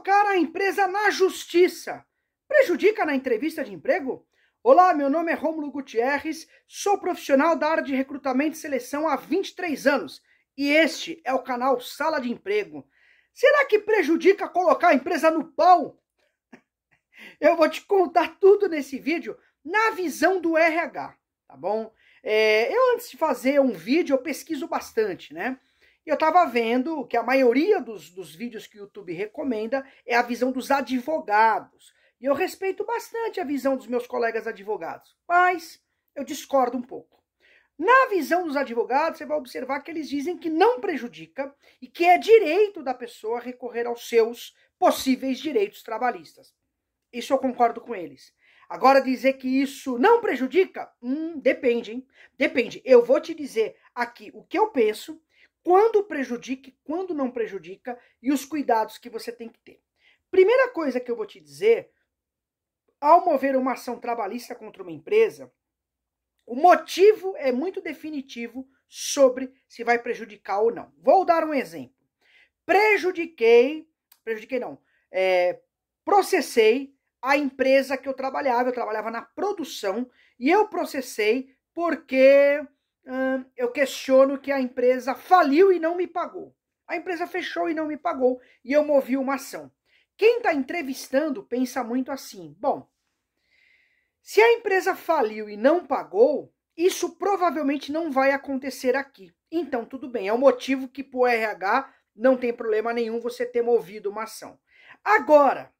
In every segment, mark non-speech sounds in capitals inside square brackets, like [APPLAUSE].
colocar a empresa na justiça. Prejudica na entrevista de emprego? Olá, meu nome é Rômulo Gutierrez, sou profissional da área de recrutamento e seleção há 23 anos e este é o canal Sala de Emprego. Será que prejudica colocar a empresa no pau? [LAUGHS] Eu vou te contar tudo nesse vídeo na visão do RH, tá bom? É, eu antes de fazer um vídeo eu pesquiso bastante, né? E eu estava vendo que a maioria dos, dos vídeos que o YouTube recomenda é a visão dos advogados. E eu respeito bastante a visão dos meus colegas advogados, mas eu discordo um pouco. Na visão dos advogados, você vai observar que eles dizem que não prejudica e que é direito da pessoa recorrer aos seus possíveis direitos trabalhistas. Isso eu concordo com eles. Agora, dizer que isso não prejudica? Hum, depende, hein? Depende. Eu vou te dizer aqui o que eu penso quando prejudica e quando não prejudica e os cuidados que você tem que ter. Primeira coisa que eu vou te dizer, ao mover uma ação trabalhista contra uma empresa, o motivo é muito definitivo sobre se vai prejudicar ou não. Vou dar um exemplo. Prejudiquei, prejudiquei não, é, processei a empresa que eu trabalhava, eu trabalhava na produção, e eu processei porque hum, eu questiono que a empresa faliu e não me pagou. A empresa fechou e não me pagou e eu movi uma ação. Quem está entrevistando pensa muito assim: bom, se a empresa faliu e não pagou, isso provavelmente não vai acontecer aqui. Então, tudo bem, é o um motivo que para o RH não tem problema nenhum você ter movido uma ação. Agora,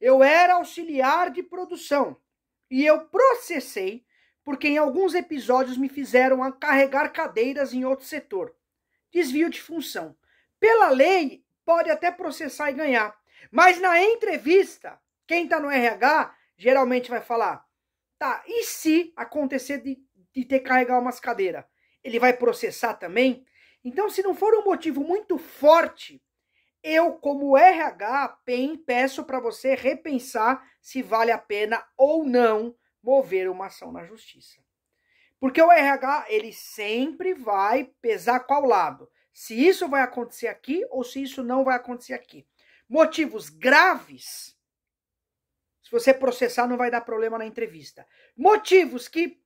eu era auxiliar de produção e eu processei porque em alguns episódios me fizeram carregar cadeiras em outro setor. Desvio de função. Pela lei, pode até processar e ganhar. Mas na entrevista, quem está no RH geralmente vai falar: tá, e se acontecer de, de ter que carregar umas cadeiras? Ele vai processar também? Então, se não for um motivo muito forte, eu, como RH, peço para você repensar se vale a pena ou não mover uma ação na justiça. Porque o RH, ele sempre vai pesar qual lado? Se isso vai acontecer aqui ou se isso não vai acontecer aqui. Motivos graves, se você processar, não vai dar problema na entrevista. Motivos que,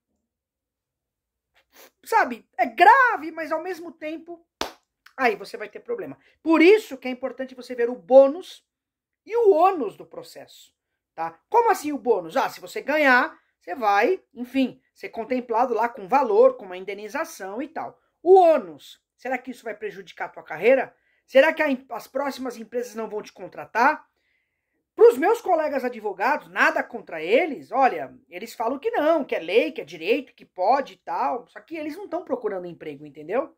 sabe, é grave, mas ao mesmo tempo, aí você vai ter problema. Por isso que é importante você ver o bônus e o ônus do processo. Tá? Como assim o bônus? Ah, se você ganhar, você vai, enfim, ser contemplado lá com valor, com uma indenização e tal. O ônus, será que isso vai prejudicar a tua carreira? Será que a, as próximas empresas não vão te contratar? Para os meus colegas advogados, nada contra eles, olha, eles falam que não, que é lei, que é direito, que pode e tal, só que eles não estão procurando emprego, entendeu?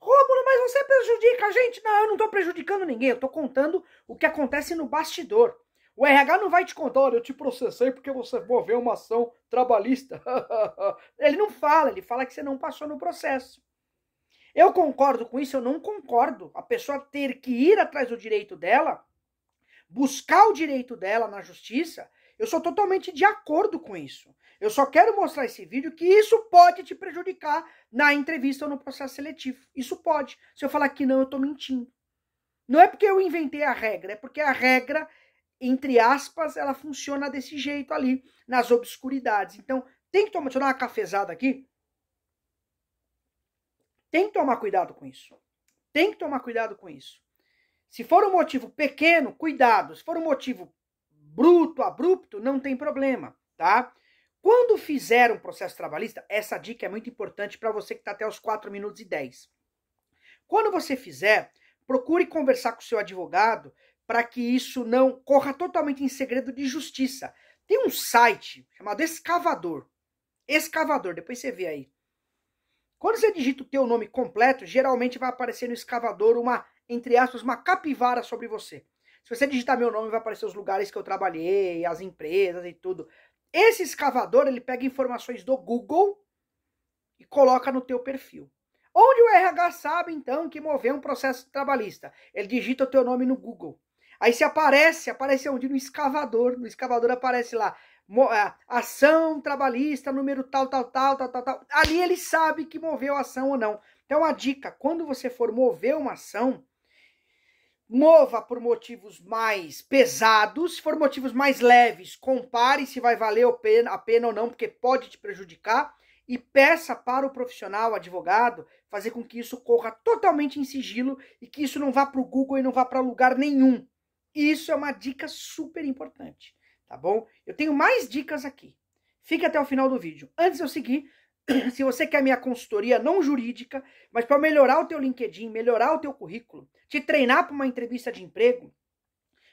Rômulo, mas você prejudica a gente? Não, eu não estou prejudicando ninguém, eu estou contando o que acontece no bastidor. O RH não vai te contar, olha, eu te processei porque você moveu uma ação trabalhista. [LAUGHS] ele não fala, ele fala que você não passou no processo. Eu concordo com isso, eu não concordo. A pessoa ter que ir atrás do direito dela, buscar o direito dela na justiça, eu sou totalmente de acordo com isso. Eu só quero mostrar esse vídeo que isso pode te prejudicar na entrevista ou no processo seletivo. Isso pode. Se eu falar que não, eu estou mentindo. Não é porque eu inventei a regra, é porque a regra entre aspas, ela funciona desse jeito ali, nas obscuridades. Então, tem que tomar, deixa eu dar uma cafezada aqui. Tem que tomar cuidado com isso. Tem que tomar cuidado com isso. Se for um motivo pequeno, cuidado. Se for um motivo bruto, abrupto, não tem problema, tá? Quando fizer um processo trabalhista, essa dica é muito importante para você que está até os 4 minutos e 10. Quando você fizer, procure conversar com o seu advogado para que isso não corra totalmente em segredo de justiça. Tem um site chamado Escavador. Escavador, depois você vê aí. Quando você digita o teu nome completo, geralmente vai aparecer no escavador uma, entre aspas, uma capivara sobre você. Se você digitar meu nome, vai aparecer os lugares que eu trabalhei, as empresas e tudo. Esse escavador, ele pega informações do Google e coloca no teu perfil. Onde o RH sabe, então, que mover um processo trabalhista? Ele digita o teu nome no Google. Aí se aparece, aparece onde? No escavador. No escavador aparece lá, ação trabalhista, número tal, tal, tal, tal, tal, tal. Ali ele sabe que moveu a ação ou não. Então a dica, quando você for mover uma ação, mova por motivos mais pesados, se for motivos mais leves, compare se vai valer a pena ou não, porque pode te prejudicar, e peça para o profissional, advogado, fazer com que isso corra totalmente em sigilo e que isso não vá para o Google e não vá para lugar nenhum. Isso é uma dica super importante, tá bom? Eu tenho mais dicas aqui. Fique até o final do vídeo. Antes de eu seguir, [CLEARS THROAT] se você quer minha consultoria não jurídica, mas para melhorar o teu LinkedIn, melhorar o teu currículo, te treinar para uma entrevista de emprego,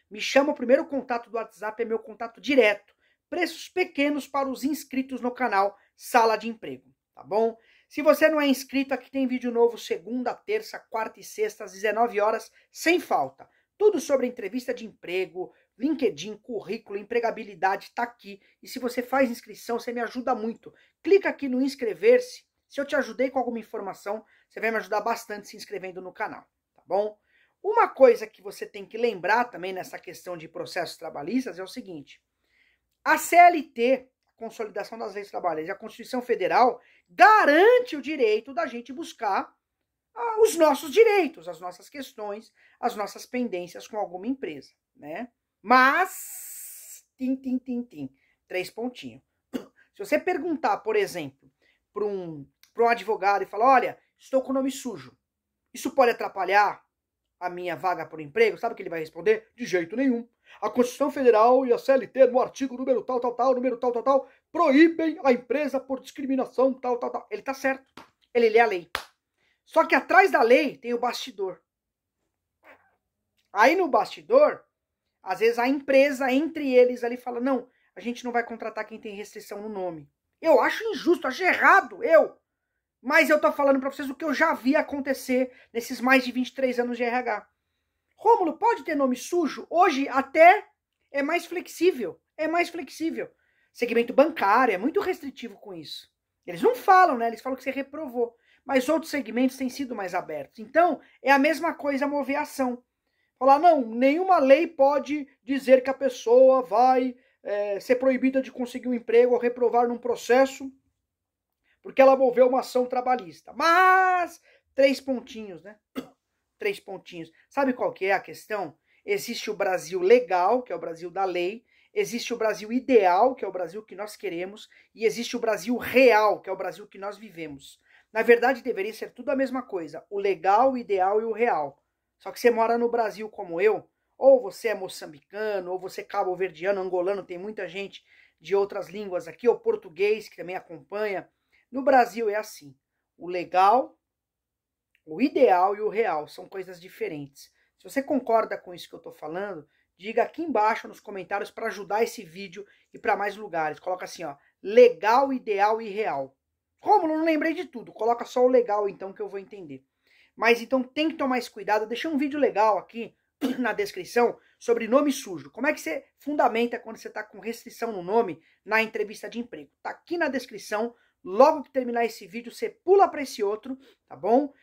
me chama o primeiro contato do WhatsApp, é meu contato direto. Preços pequenos para os inscritos no canal Sala de Emprego, tá bom? Se você não é inscrito, aqui tem vídeo novo segunda, terça, quarta e sexta às 19 horas, sem falta. Tudo sobre entrevista de emprego, LinkedIn, currículo, empregabilidade está aqui. E se você faz inscrição, você me ajuda muito. Clica aqui no inscrever-se. Se eu te ajudei com alguma informação, você vai me ajudar bastante se inscrevendo no canal, tá bom? Uma coisa que você tem que lembrar também nessa questão de processos trabalhistas é o seguinte: a CLT, a Consolidação das Leis Trabalhistas, a Constituição Federal garante o direito da gente buscar os nossos direitos, as nossas questões, as nossas pendências com alguma empresa, né? Mas, tim, tim, tim, tim, três pontinhos. [CLEARS THROAT] Se você perguntar, por exemplo, para um, um advogado e falar, olha, estou com o nome sujo, isso pode atrapalhar a minha vaga por emprego? Sabe o que ele vai responder? De jeito nenhum. A Constituição Federal e a CLT, no artigo número tal, tal, tal, número tal, tal, tal, proíbem a empresa por discriminação, tal, tal, tal. Ele está certo. Ele lê a lei. Só que atrás da lei tem o bastidor. Aí no bastidor, às vezes a empresa entre eles ali fala: não, a gente não vai contratar quem tem restrição no nome. Eu acho injusto, acho errado, eu. Mas eu tô falando para vocês o que eu já vi acontecer nesses mais de 23 anos de RH. Rômulo, pode ter nome sujo? Hoje até é mais flexível. É mais flexível. Segmento bancário é muito restritivo com isso. Eles não falam, né? Eles falam que você reprovou mas outros segmentos têm sido mais abertos. Então, é a mesma coisa mover a ação. Falar, não, nenhuma lei pode dizer que a pessoa vai é, ser proibida de conseguir um emprego ou reprovar num processo porque ela moveu uma ação trabalhista. Mas, três pontinhos, né? [COUGHS] Três pontinhos. Sabe qual que é a questão? Existe o Brasil legal, que é o Brasil da lei, existe o Brasil ideal, que é o Brasil que nós queremos, e existe o Brasil real, que é o Brasil que nós vivemos. Na verdade, deveria ser tudo a mesma coisa: o legal, o ideal e o real. Só que você mora no Brasil como eu, ou você é moçambicano, ou você é cabo-verdiano, angolano, tem muita gente de outras línguas aqui, ou português que também acompanha. No Brasil é assim: o legal, o ideal e o real são coisas diferentes. Se você concorda com isso que eu estou falando, diga aqui embaixo nos comentários para ajudar esse vídeo e para mais lugares. Coloca assim, ó: legal, ideal e real. Rômulo, não lembrei de tudo. Coloca só o legal então que eu vou entender. Mas então tem que tomar esse cuidado. Eu deixei um vídeo legal aqui [CLEARS THROAT] na descrição sobre nome sujo. Como é que você fundamenta quando você está com restrição no nome na entrevista de emprego? Tá aqui na descrição. Logo que terminar esse vídeo, você pula para esse outro, tá bom?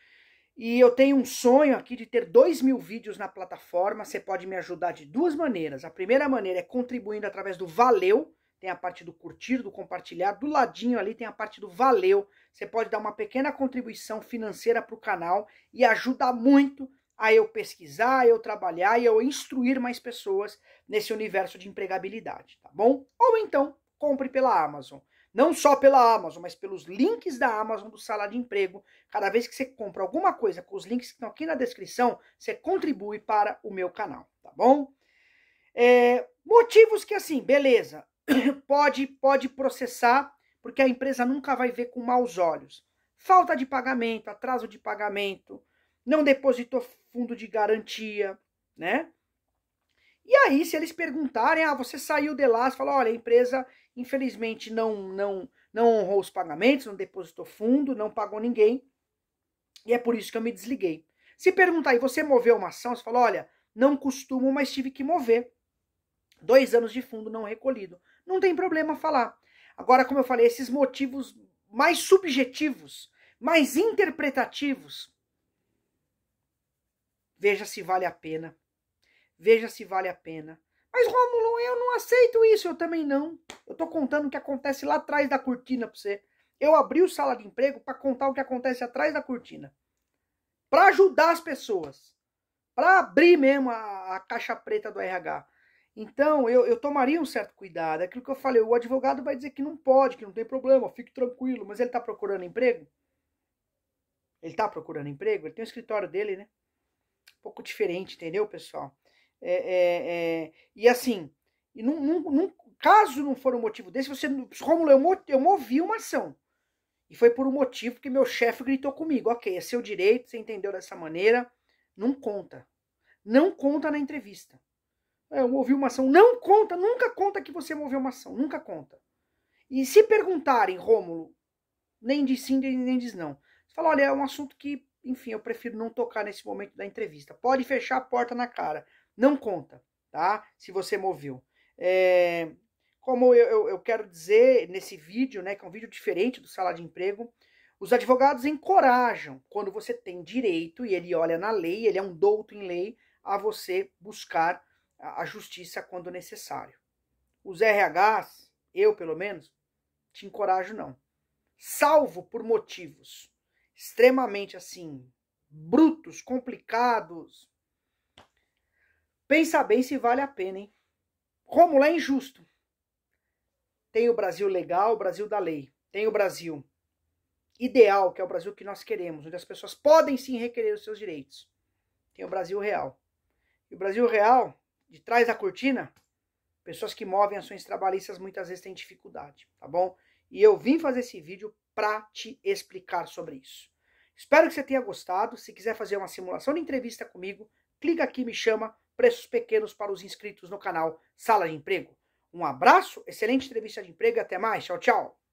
E eu tenho um sonho aqui de ter dois mil vídeos na plataforma. Você pode me ajudar de duas maneiras. A primeira maneira é contribuindo através do Valeu tem a parte do curtir, do compartilhar. Do ladinho ali tem a parte do valeu. Você pode dar uma pequena contribuição financeira para o canal e ajuda muito a eu pesquisar, a eu trabalhar e eu instruir mais pessoas nesse universo de empregabilidade, tá bom? Ou então, compre pela Amazon. Não só pela Amazon, mas pelos links da Amazon do Sala de Emprego. Cada vez que você compra alguma coisa com os links que estão aqui na descrição, você contribui para o meu canal, tá bom? É, motivos que, assim, beleza, [COUGHS] pode, pode processar, porque a empresa nunca vai ver com maus olhos. Falta de pagamento, atraso de pagamento, não depositou fundo de garantia, né? E aí, se eles perguntarem, ah, você saiu de lá, você fala, olha, a empresa infelizmente não, não, não honrou os pagamentos, não depositou fundo, não pagou ninguém, e é por isso que eu me desliguei. Se perguntar, e você moveu uma ação, você fala, olha, não costumo, mas tive que mover. Dois anos de fundo não recolhido não tem problema falar. Agora, como eu falei, esses motivos mais subjetivos, mais interpretativos, veja se vale a pena. Veja se vale a pena. Mas, Rômulo, eu não aceito isso, eu também não. Eu tô contando o que acontece lá atrás da cortina para você. Eu abri o sala de emprego para contar o que acontece atrás da cortina. Para ajudar as pessoas. Para abrir mesmo a, a caixa preta do RH. Então, eu, eu tomaria um certo cuidado. É aquilo que eu falei, o advogado vai dizer que não pode, que não tem problema, fique tranquilo, mas ele está procurando emprego? Ele está procurando emprego? Ele tem o um escritório dele, né? Um pouco diferente, entendeu, pessoal? É, é, é... e assim, e num, num, num, caso não for um motivo desse, você. Romulo, eu, eu movi uma ação. E foi por um motivo que meu chefe gritou comigo. Ok, é seu direito, você entendeu dessa maneira. Não conta. Não conta na entrevista. É, eu movi uma ação. Não conta, nunca conta que você moveu uma ação, nunca conta. E se perguntarem, Rômulo, nem diz sim, nem diz não. Você fala, olha, é um assunto que, enfim, eu prefiro não tocar nesse momento da entrevista. Pode fechar a porta na cara, não conta, tá? Se você moveu. É, como eu, eu, eu quero dizer nesse vídeo, né, que é um vídeo diferente do Sala de Emprego, os advogados encorajam, quando você tem direito, e ele olha na lei, ele é um douto em lei, a você buscar a justiça quando necessário. Os RHs, eu pelo menos, te encorajo não. Salvo por motivos extremamente assim, brutos, complicados. Pensa bem se vale a pena, hein? Rômulo é injusto. Tem o Brasil legal, o Brasil da lei. Tem o Brasil ideal, que é o Brasil que nós queremos, onde as pessoas podem sim requerer os seus direitos. Tem o Brasil real. E o Brasil real de trás da cortina, pessoas que movem ações trabalhistas muitas vezes têm dificuldade, tá bom? E eu vim fazer esse vídeo para te explicar sobre isso. Espero que você tenha gostado. Se quiser fazer uma simulação de entrevista comigo, clica aqui me chama. Preços pequenos para os inscritos no canal Sala de Emprego. Um abraço, excelente entrevista de emprego e até mais. Tchau, tchau.